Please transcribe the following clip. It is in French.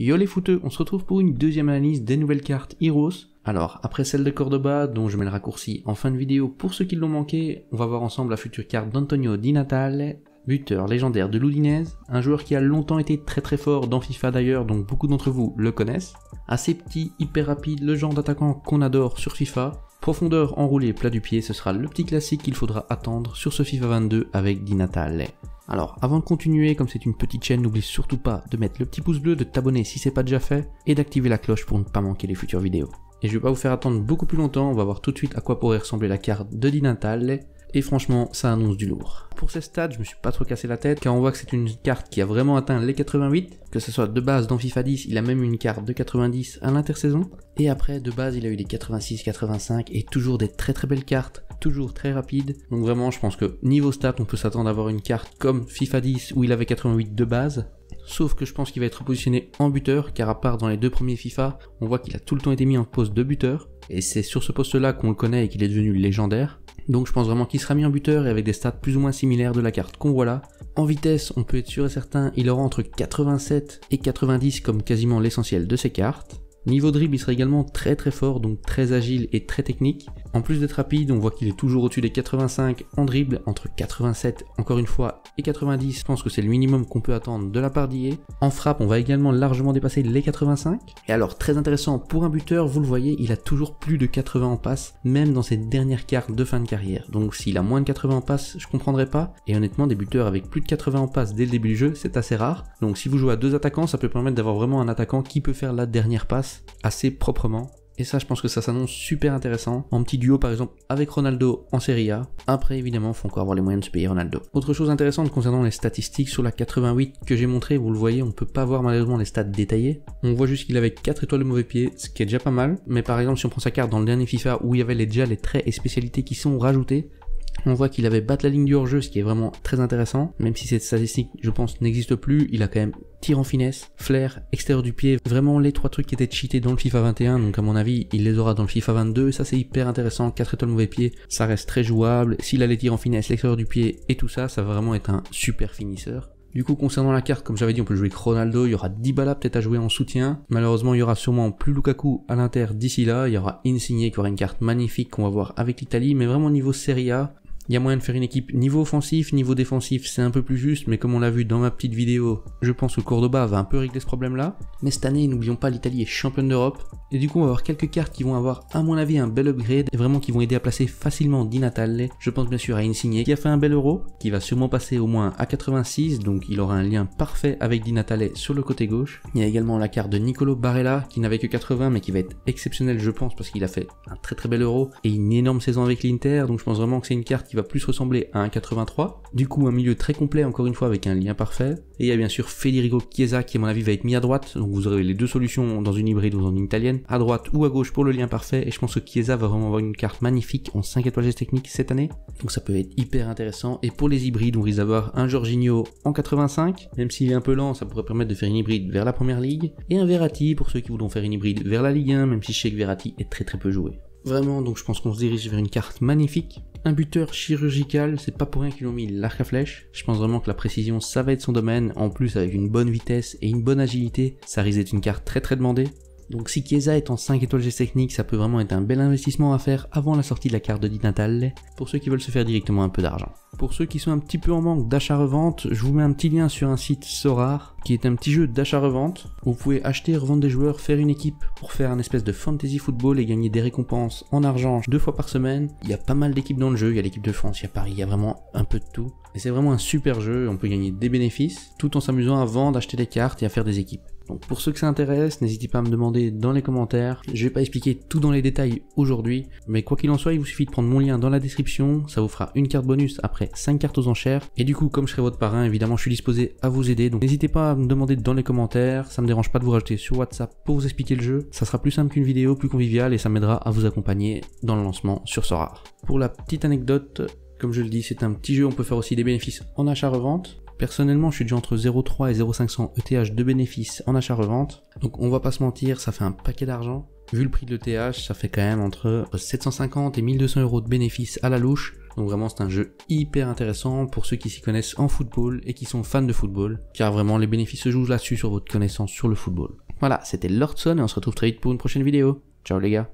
Yo les fouteux, on se retrouve pour une deuxième analyse des nouvelles cartes Heroes. Alors, après celle de Cordoba, dont je mets le raccourci en fin de vidéo pour ceux qui l'ont manqué, on va voir ensemble la future carte d'Antonio Di Natale, buteur légendaire de l'Oudinez, un joueur qui a longtemps été très très fort dans FIFA d'ailleurs, donc beaucoup d'entre vous le connaissent. Assez petit, hyper rapide, le genre d'attaquant qu'on adore sur FIFA. Profondeur enroulée plat du pied, ce sera le petit classique qu'il faudra attendre sur ce FIFA 22 avec Di Natale. Alors, avant de continuer, comme c'est une petite chaîne, n'oublie surtout pas de mettre le petit pouce bleu, de t'abonner si c'est pas déjà fait, et d'activer la cloche pour ne pas manquer les futures vidéos. Et je vais pas vous faire attendre beaucoup plus longtemps, on va voir tout de suite à quoi pourrait ressembler la carte de Di et franchement, ça annonce du lourd. Pour ces stade, je me suis pas trop cassé la tête, car on voit que c'est une carte qui a vraiment atteint les 88, que ce soit de base dans FIFA 10, il a même une carte de 90 à l'intersaison, et après, de base, il a eu des 86, 85, et toujours des très très belles cartes, toujours très rapide. Donc vraiment, je pense que niveau stats, on peut s'attendre à avoir une carte comme FIFA 10 où il avait 88 de base. Sauf que je pense qu'il va être positionné en buteur, car à part dans les deux premiers FIFA, on voit qu'il a tout le temps été mis en poste de buteur. Et c'est sur ce poste-là qu'on le connaît et qu'il est devenu légendaire. Donc je pense vraiment qu'il sera mis en buteur et avec des stats plus ou moins similaires de la carte qu'on voit là. En vitesse, on peut être sûr et certain, il aura entre 87 et 90 comme quasiment l'essentiel de ses cartes. Niveau dribble, il sera également très très fort, donc très agile et très technique. En plus d'être rapide, on voit qu'il est toujours au-dessus des 85 en dribble, entre 87 encore une fois et 90. Je pense que c'est le minimum qu'on peut attendre de la part d'IE. En frappe, on va également largement dépasser les 85. Et alors, très intéressant pour un buteur, vous le voyez, il a toujours plus de 80 en passe, même dans ses dernières cartes de fin de carrière. Donc s'il a moins de 80 en passe, je comprendrais pas. Et honnêtement, des buteurs avec plus de 80 en passe dès le début du jeu, c'est assez rare. Donc si vous jouez à deux attaquants, ça peut permettre d'avoir vraiment un attaquant qui peut faire la dernière passe assez proprement et ça, je pense que ça s'annonce super intéressant. En petit duo, par exemple, avec Ronaldo en Serie A. Après, évidemment, faut encore avoir les moyens de se payer Ronaldo. Autre chose intéressante concernant les statistiques sur la 88 que j'ai montré, vous le voyez, on peut pas voir malheureusement les stats détaillées. On voit juste qu'il avait 4 étoiles de mauvais pied, ce qui est déjà pas mal. Mais par exemple, si on prend sa carte dans le dernier FIFA où il y avait déjà les traits et spécialités qui sont rajoutés, on voit qu'il avait battu la ligne du hors-jeu, ce qui est vraiment très intéressant. Même si cette statistique, je pense, n'existe plus, il a quand même tir en finesse, flair, extérieur du pied, vraiment les trois trucs qui étaient cheatés dans le FIFA 21. Donc à mon avis, il les aura dans le FIFA 22. Ça c'est hyper intéressant. 4 étoiles mauvais pied, ça reste très jouable. S'il a les tirs en finesse, l'extérieur du pied et tout ça, ça va vraiment être un super finisseur. Du coup, concernant la carte, comme j'avais dit, on peut jouer Ronaldo, il y aura Dybala peut-être à jouer en soutien. Malheureusement, il y aura sûrement plus Lukaku à l'Inter d'ici là. Il y aura Insigne qui aura une carte magnifique qu'on va voir avec l'Italie, mais vraiment niveau Serie A, il y a moyen de faire une équipe niveau offensif, niveau défensif, c'est un peu plus juste, mais comme on l'a vu dans ma petite vidéo, je pense que Cordoba va un peu régler ce problème-là. Mais cette année, n'oublions pas, l'Italie est championne d'Europe. Et du coup, on va avoir quelques cartes qui vont avoir, à mon avis, un bel upgrade, et vraiment qui vont aider à placer facilement Di Natale. Je pense bien sûr à Insigne, qui a fait un bel euro, qui va sûrement passer au moins à 86, donc il aura un lien parfait avec Di Natale sur le côté gauche. Il y a également la carte de Nicolo Barella, qui n'avait que 80, mais qui va être exceptionnel, je pense, parce qu'il a fait un très très bel euro, et une énorme saison avec l'Inter, donc je pense vraiment que c'est une carte qui va plus ressembler à un 83. Du coup, un milieu très complet, encore une fois, avec un lien parfait. Et il y a bien sûr Federico Chiesa qui, à mon avis, va être mis à droite. Donc vous aurez les deux solutions dans une hybride ou en une italienne, à droite ou à gauche pour le lien parfait. Et je pense que Chiesa va vraiment avoir une carte magnifique en 5 étoiles techniques cette année. Donc ça peut être hyper intéressant. Et pour les hybrides, on risque d'avoir un Jorginho en 85. Même s'il est un peu lent, ça pourrait permettre de faire une hybride vers la première ligue. Et un Verratti pour ceux qui voudront faire une hybride vers la Ligue 1, même si je sais que Verratti est très très peu joué. Vraiment, donc je pense qu'on se dirige vers une carte magnifique un buteur chirurgical, c'est pas pour rien qu'ils ont mis l'arc à flèche. Je pense vraiment que la précision ça va être son domaine, en plus avec une bonne vitesse et une bonne agilité, ça risque d'être une carte très très demandée. Donc si Chiesa est en 5 étoiles geste technique, ça peut vraiment être un bel investissement à faire avant la sortie de la carte de Di pour ceux qui veulent se faire directement un peu d'argent. Pour ceux qui sont un petit peu en manque d'achat-revente, je vous mets un petit lien sur un site Sorar, qui est un petit jeu d'achat-revente, où vous pouvez acheter, revendre des joueurs, faire une équipe pour faire un espèce de fantasy football et gagner des récompenses en argent deux fois par semaine. Il y a pas mal d'équipes dans le jeu, il y a l'équipe de France, il y a Paris, il y a vraiment un peu de tout. Et c'est vraiment un super jeu, on peut gagner des bénéfices, tout en s'amusant à vendre, acheter des cartes et à faire des équipes. Donc pour ceux que ça intéresse, n'hésitez pas à me demander dans les commentaires. Je vais pas expliquer tout dans les détails aujourd'hui, mais quoi qu'il en soit, il vous suffit de prendre mon lien dans la description, ça vous fera une carte bonus après 5 cartes aux enchères. Et du coup, comme je serai votre parrain, évidemment, je suis disposé à vous aider. Donc n'hésitez pas à me demander dans les commentaires, ça me dérange pas de vous rajouter sur WhatsApp pour vous expliquer le jeu. Ça sera plus simple qu'une vidéo, plus convivial et ça m'aidera à vous accompagner dans le lancement sur Sora. Pour la petite anecdote, comme je le dis, c'est un petit jeu, on peut faire aussi des bénéfices en achat-revente. Personnellement, je suis déjà entre 0,3 et 0,500 ETH de bénéfices en achat-revente. Donc on va pas se mentir, ça fait un paquet d'argent. Vu le prix de l'ETH, ça fait quand même entre 750 et 1200 euros de bénéfices à la louche. Donc vraiment c'est un jeu hyper intéressant pour ceux qui s'y connaissent en football et qui sont fans de football. Car vraiment les bénéfices se jouent là-dessus sur votre connaissance sur le football. Voilà, c'était Lordson et on se retrouve très vite pour une prochaine vidéo. Ciao les gars